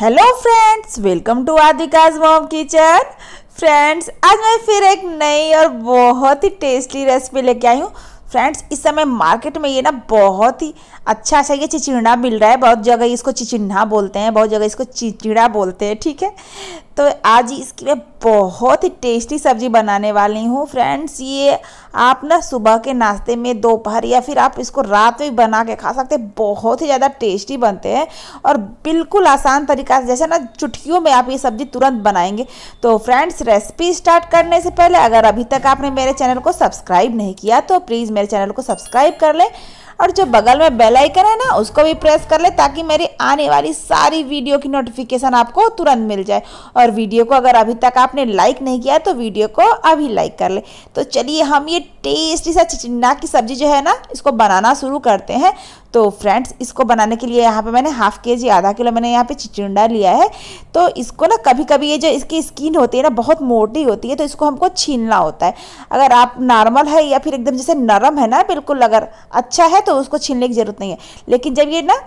hello friends welcome to आदिकाज mom kitchen friends आज मैं फिर एक नई और बहुत ही टेस्टी रेसिपी लेके आई हूँ फ्रेंड्स इस समय मार्केट में ये ना बहुत ही अच्छा अच्छा ये चिचिड़ा मिल रहा है बहुत जगह इसको चिचिन्हा बोलते हैं बहुत जगह इसको चिचिड़ा बोलते हैं ठीक है तो आज इसकी मैं बहुत ही टेस्टी सब्ज़ी बनाने वाली हूँ फ्रेंड्स ये आप ना सुबह के नाश्ते में दोपहर या फिर आप इसको रात में बना के खा सकते हैं बहुत ही ज़्यादा टेस्टी बनते हैं और बिल्कुल आसान तरीका से जैसे ना चुटकियों में आप ये सब्ज़ी तुरंत बनाएंगे तो फ्रेंड्स रेसिपी स्टार्ट करने से पहले अगर अभी तक आपने मेरे चैनल को सब्सक्राइब नहीं किया तो प्लीज़ मेरे चैनल को सब्सक्राइब कर लें और जो बगल में बेल आइकन है ना उसको भी प्रेस कर ले ताकि मेरी आने वाली सारी वीडियो की नोटिफिकेशन आपको तुरंत मिल जाए और वीडियो को अगर अभी तक आपने लाइक नहीं किया तो वीडियो को अभी लाइक कर ले तो चलिए हम ये टेस्टी सा चिचिंडा की सब्ज़ी जो है ना इसको बनाना शुरू करते हैं तो फ्रेंड्स इसको बनाने के लिए यहाँ पे मैंने हाफ़ के जी आधा किलो मैंने यहाँ पे चिचिंडा लिया है तो इसको ना कभी कभी ये जो इसकी स्किन होती है ना बहुत मोटी होती है तो इसको हमको छीनना होता है अगर आप नॉर्मल है या फिर एकदम जैसे नरम है ना बिल्कुल अगर अच्छा है तो उसको छीनने की ज़रूरत नहीं है लेकिन जब ये ना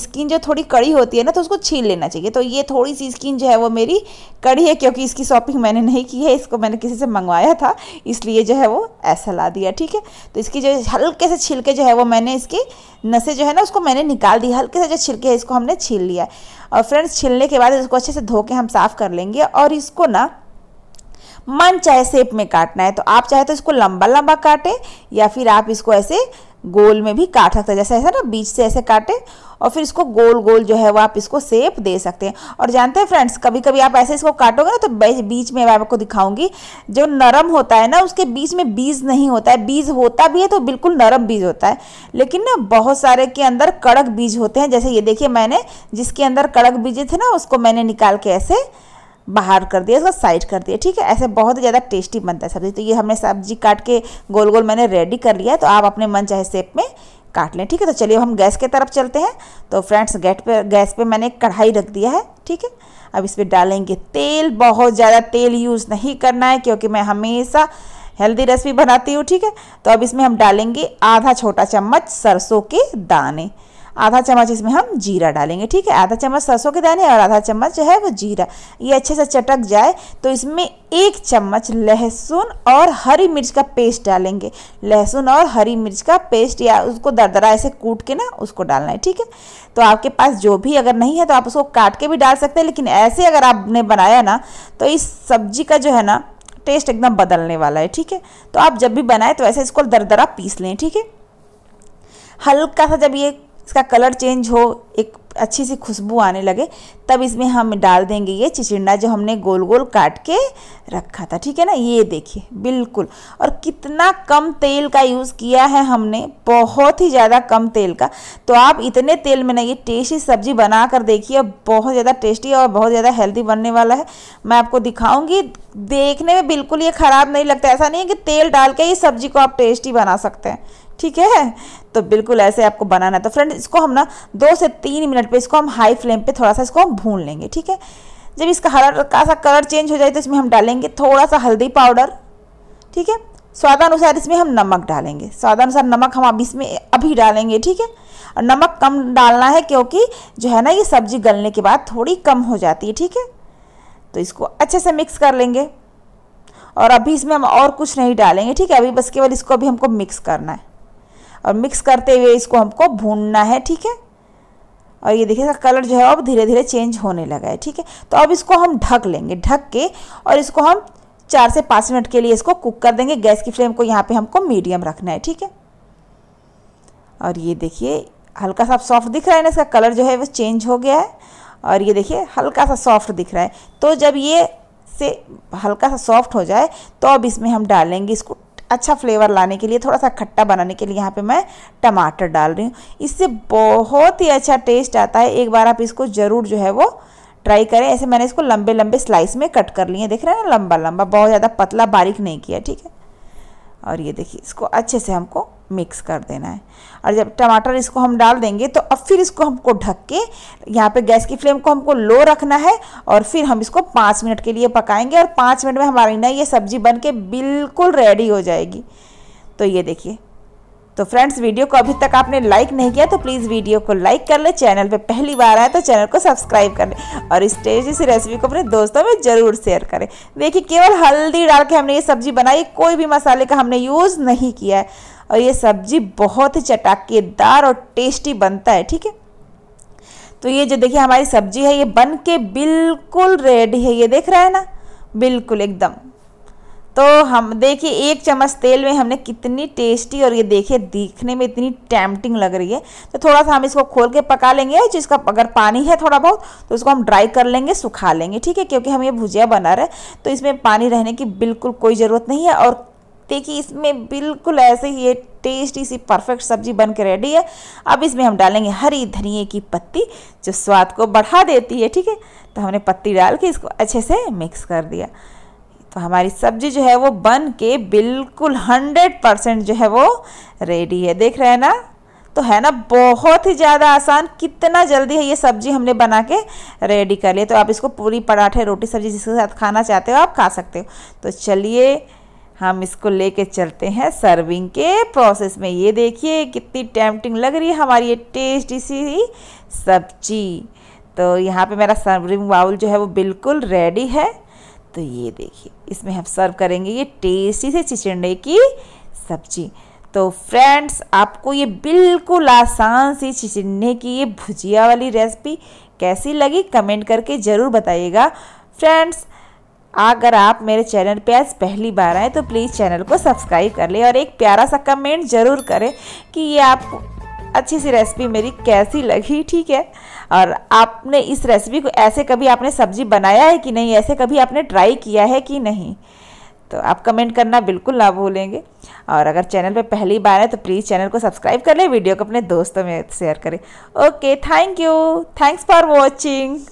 स्किन जो थोड़ी कड़ी होती है ना तो उसको छील लेना चाहिए तो ये थोड़ी सी स्किन जो है वो मेरी कड़ी है क्योंकि इसकी शॉपिंग मैंने नहीं की है इसको मैंने किसी से मंगवाया था इसलिए जो है वो ऐसा ला दिया ठीक है तो इसकी जो हल्के से छिलके जो है वो मैंने इसकी नसें जो है ना उसको मैंने निकाल दी हल्के से जो छिलके है इसको हमने छील लिया और फ्रेंड्स छीलने के बाद इसको अच्छे से धो के हम साफ़ कर लेंगे और इसको ना मन चाहे शेप में काटना है तो आप चाहे तो इसको लंबा लंबा काटें या फिर आप इसको ऐसे गोल में भी काट सकते हैं जैसे ऐसा ना बीच से ऐसे काटे और फिर इसको गोल गोल जो है वो आप इसको सेप दे सकते हैं और जानते हैं फ्रेंड्स कभी कभी आप ऐसे इसको काटोगे ना तो बीच में मैं आपको दिखाऊंगी जो नरम होता है ना उसके बीच में बीज नहीं होता है बीज होता भी है तो बिल्कुल नरम बीज होता है लेकिन ना बहुत सारे के अंदर कड़क बीज होते हैं जैसे ये देखिए मैंने जिसके अंदर कड़क बीज थे ना उसको मैंने निकाल के ऐसे बाहर कर दिया इसका साइड कर दिया ठीक है ऐसे बहुत ही ज़्यादा टेस्टी बनता है सब्ज़ी तो ये हमने सब्जी काट के गोल गोल मैंने रेडी कर लिया है तो आप अपने मन चाहे सेप में काट लें ठीक है तो चलिए हम गैस के तरफ चलते हैं तो फ्रेंड्स गैट पे गैस पे मैंने कढ़ाई रख दिया है ठीक है अब इस पर डालेंगे तेल बहुत ज़्यादा तेल यूज़ नहीं करना है क्योंकि मैं हमेशा हेल्दी रेसिपी बनाती हूँ ठीक है तो अब इसमें हम डालेंगे आधा छोटा चम्मच सरसों के दाने आधा चम्मच इसमें हम जीरा डालेंगे ठीक है आधा चम्मच सरसों के दाने और आधा चम्मच जो है वो जीरा ये अच्छे से चटक जाए तो इसमें एक चम्मच लहसुन और हरी मिर्च का पेस्ट डालेंगे लहसुन और हरी मिर्च का पेस्ट या उसको दरदरा ऐसे कूट के ना उसको डालना है ठीक है तो आपके पास जो भी अगर नहीं है तो आप उसको काट के भी डाल सकते हैं लेकिन ऐसे अगर आपने बनाया ना तो इस सब्जी का जो है ना टेस्ट एकदम बदलने वाला है ठीक है तो आप जब भी बनाए तो ऐसे इसको दरदरा पीस लें ठीक है हल्का सा जब ये इसका कलर चेंज हो एक अच्छी सी खुशबू आने लगे तब इसमें हम डाल देंगे ये चिचिंडा जो हमने गोल गोल काट के रखा था ठीक है ना ये देखिए बिल्कुल और कितना कम तेल का यूज़ किया है हमने बहुत ही ज़्यादा कम तेल का तो आप इतने तेल में ना ये टेस्टी सब्जी बना कर देखिए बहुत ज़्यादा टेस्टी और बहुत ज़्यादा हेल्दी बनने वाला है मैं आपको दिखाऊँगी देखने में बिल्कुल ये ख़राब नहीं लगता ऐसा नहीं है कि तेल डाल के ही सब्जी को आप टेस्टी बना सकते हैं ठीक है तो बिल्कुल ऐसे आपको बनाना है तो फ्रेंड इसको हम ना दो से तीन मिनट पे इसको हम हाई फ्लेम पे थोड़ा सा इसको हम भून लेंगे ठीक है जब इसका हल्का सा कलर चेंज हो जाए तो इसमें हम डालेंगे थोड़ा सा हल्दी पाउडर ठीक है स्वादानुसार इसमें हम नमक डालेंगे स्वादानुसार नमक हम अभी इसमें अभी डालेंगे ठीक है और नमक कम डालना है क्योंकि जो है ना ये सब्जी गलने के बाद थोड़ी कम हो जाती है ठीक है तो इसको अच्छे से मिक्स कर लेंगे और अभी इसमें हम और कुछ नहीं डालेंगे ठीक है अभी बस केवल इसको अभी हमको मिक्स करना है और मिक्स करते हुए इसको हमको भूनना है ठीक है और ये देखिए इसका कलर जो है अब धीरे धीरे चेंज होने लगा है ठीक है तो अब इसको हम ढक लेंगे ढक के और इसको हम चार से पाँच मिनट के लिए इसको कुक कर देंगे गैस की फ्लेम को यहाँ पे हमको मीडियम रखना है ठीक है और ये देखिए हल्का सा सॉफ्ट दिख रहा है ना इसका कलर जो है वो चेंज हो गया है और ये देखिए हल्का सा सॉफ्ट दिख रहा है तो जब ये से हल्का सा सॉफ्ट हो जाए तो अब इसमें हम डालेंगे इसको अच्छा फ्लेवर लाने के लिए थोड़ा सा खट्टा बनाने के लिए यहाँ पे मैं टमाटर डाल रही हूँ इससे बहुत ही अच्छा टेस्ट आता है एक बार आप इसको ज़रूर जो है वो ट्राई करें ऐसे मैंने इसको लंबे लंबे स्लाइस में कट कर लिए देख रहे हैं ना लंबा लंबा बहुत ज़्यादा पतला बारीक नहीं किया ठीक है और ये देखिए इसको अच्छे से हमको मिक्स कर देना है और जब टमाटर इसको हम डाल देंगे तो अब फिर इसको हमको ढक के यहाँ पे गैस की फ्लेम को हमको लो रखना है और फिर हम इसको पाँच मिनट के लिए पकाएंगे और पाँच मिनट में हमारी ना ये सब्ज़ी बन के बिल्कुल रेडी हो जाएगी तो ये देखिए तो फ्रेंड्स वीडियो को अभी तक आपने लाइक नहीं किया तो प्लीज़ वीडियो को लाइक कर ले चैनल पे पहली बार आए तो चैनल को सब्सक्राइब कर ले और इस तेज इस रेसिपी को अपने दोस्तों में ज़रूर शेयर करें देखिए केवल हल्दी डाल के हमने ये सब्ज़ी बनाई कोई भी मसाले का हमने यूज़ नहीं किया है और ये सब्जी बहुत ही चटाकेदार और टेस्टी बनता है ठीक है तो ये जो देखिए हमारी सब्जी है ये बन के बिल्कुल रेडी है ये देख रहा है ना बिल्कुल एकदम तो हम देखिए एक चम्मच तेल में हमने कितनी टेस्टी और ये देखिए दिखने में इतनी टैम्पटिंग लग रही है तो थोड़ा सा हम इसको खोल के पका लेंगे जिसका अगर पानी है थोड़ा बहुत तो उसको हम ड्राई कर लेंगे सुखा लेंगे ठीक है क्योंकि हम ये भुजिया बना रहे हैं तो इसमें पानी रहने की बिल्कुल कोई ज़रूरत नहीं है और देखिए इसमें बिल्कुल ऐसे ही है टेस्टी सी परफेक्ट सब्जी बन के रेडी है अब इसमें हम डालेंगे हरी धनिए की पत्ती जो स्वाद को बढ़ा देती है ठीक है तो हमने पत्ती डाल के इसको अच्छे से मिक्स कर दिया तो हमारी सब्जी जो है वो बन के बिल्कुल हंड्रेड परसेंट जो है वो रेडी है देख रहे हैं ना तो है ना बहुत ही ज़्यादा आसान कितना जल्दी है ये सब्जी हमने बना के रेडी कर लिया तो आप इसको पूरी पराठे रोटी सब्जी जिसके साथ खाना चाहते हो आप खा सकते हो तो चलिए हम इसको लेके चलते हैं सर्विंग के प्रोसेस में ये देखिए कितनी टेम्पटिंग लग रही है हमारी ये टेस्टी सी सब्जी तो यहाँ पे मेरा सर्विंग बाउल जो है वो बिल्कुल रेडी है तो ये देखिए इसमें हम सर्व करेंगे ये टेस्टी से चिचिंडे की सब्जी तो फ्रेंड्स आपको ये बिल्कुल आसान सी चिचिंडे की ये भुजिया वाली रेसिपी कैसी लगी कमेंट करके ज़रूर बताइएगा फ्रेंड्स अगर आप मेरे चैनल पे आज पहली बार आए तो प्लीज़ चैनल को सब्सक्राइब कर लें और एक प्यारा सा कमेंट ज़रूर करें कि ये आप अच्छी सी रेसिपी मेरी कैसी लगी ठीक है और आपने इस रेसिपी को ऐसे कभी आपने सब्ज़ी बनाया है कि नहीं ऐसे कभी आपने ट्राई किया है कि नहीं तो आप कमेंट करना बिल्कुल ना भूलेंगे और अगर चैनल पर पहली बार है तो प्लीज़ चैनल को सब्सक्राइब कर लें वीडियो को अपने दोस्तों में शेयर करें okay thank you thanks for watching